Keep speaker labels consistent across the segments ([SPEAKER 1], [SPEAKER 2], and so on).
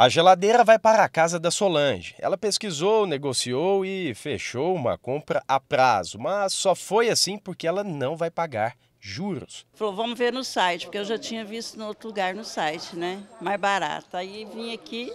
[SPEAKER 1] A geladeira vai para a casa da Solange. Ela pesquisou, negociou e fechou uma compra a prazo, mas só foi assim porque ela não vai pagar juros.
[SPEAKER 2] Falou, vamos ver no site, porque eu já tinha visto no outro lugar no site, né? Mais barato. Aí vim aqui,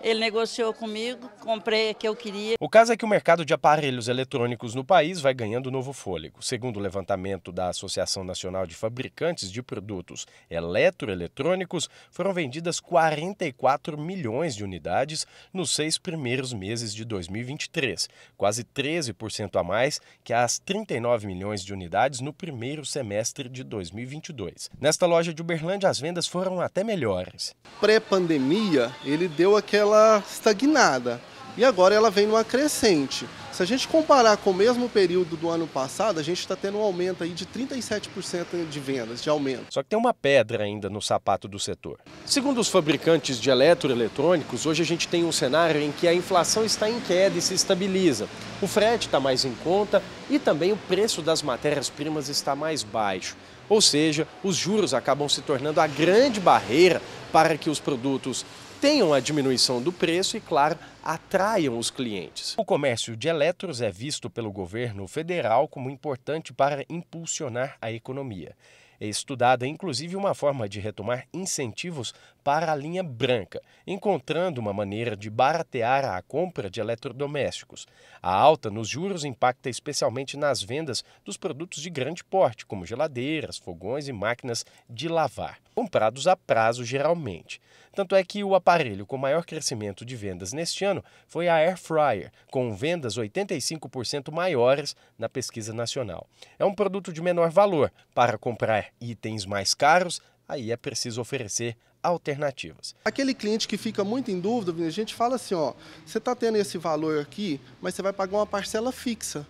[SPEAKER 2] ele negociou comigo, comprei o que eu queria. O
[SPEAKER 1] caso é que o mercado de aparelhos eletrônicos no país vai ganhando novo fôlego. Segundo o levantamento da Associação Nacional de Fabricantes de Produtos Eletroeletrônicos, foram vendidas 44 milhões de unidades nos seis primeiros meses de 2023, quase 13% a mais que as 39 milhões de unidades no primeiro semestre de 2022. Nesta loja de Uberlândia, as vendas foram até melhores. Pré-pandemia,
[SPEAKER 3] ele deu aquela ela estagnada e agora ela vem numa crescente. Se a gente comparar com o mesmo período do ano passado, a gente está tendo um aumento aí de 37% de vendas,
[SPEAKER 1] de aumento. Só que tem uma pedra ainda no sapato do setor. Segundo os fabricantes de eletroeletrônicos, hoje a gente tem um cenário em que a inflação está em queda e se estabiliza. O frete está mais em conta e também o preço das matérias-primas está mais baixo. Ou seja, os juros acabam se tornando a grande barreira para que os produtos tenham a diminuição do preço e, claro, atraiam os clientes. O comércio de eletros é visto pelo governo federal como importante para impulsionar a economia. É estudada inclusive uma forma de retomar incentivos para a linha branca, encontrando uma maneira de baratear a compra de eletrodomésticos. A alta nos juros impacta especialmente nas vendas dos produtos de grande porte, como geladeiras, fogões e máquinas de lavar, comprados a prazo geralmente. Tanto é que o aparelho com maior crescimento de vendas neste ano foi a Air Fryer, com vendas 85% maiores na pesquisa nacional. É um produto de menor valor. Para comprar itens mais caros, aí é preciso oferecer alternativas.
[SPEAKER 3] Aquele cliente que fica muito em dúvida, a gente fala assim, ó, você está tendo esse valor aqui, mas você vai pagar uma parcela fixa.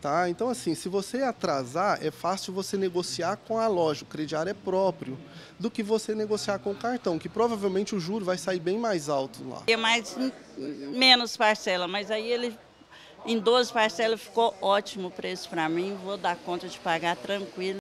[SPEAKER 3] Tá? Então, assim, se você atrasar, é fácil você negociar com a loja, o crediário é próprio, do que você negociar com o cartão, que provavelmente o juro vai sair bem mais alto lá. É
[SPEAKER 2] mais, menos parcela, mas aí ele, em 12 parcelas, ficou ótimo o preço para mim, vou dar conta de pagar tranquilo.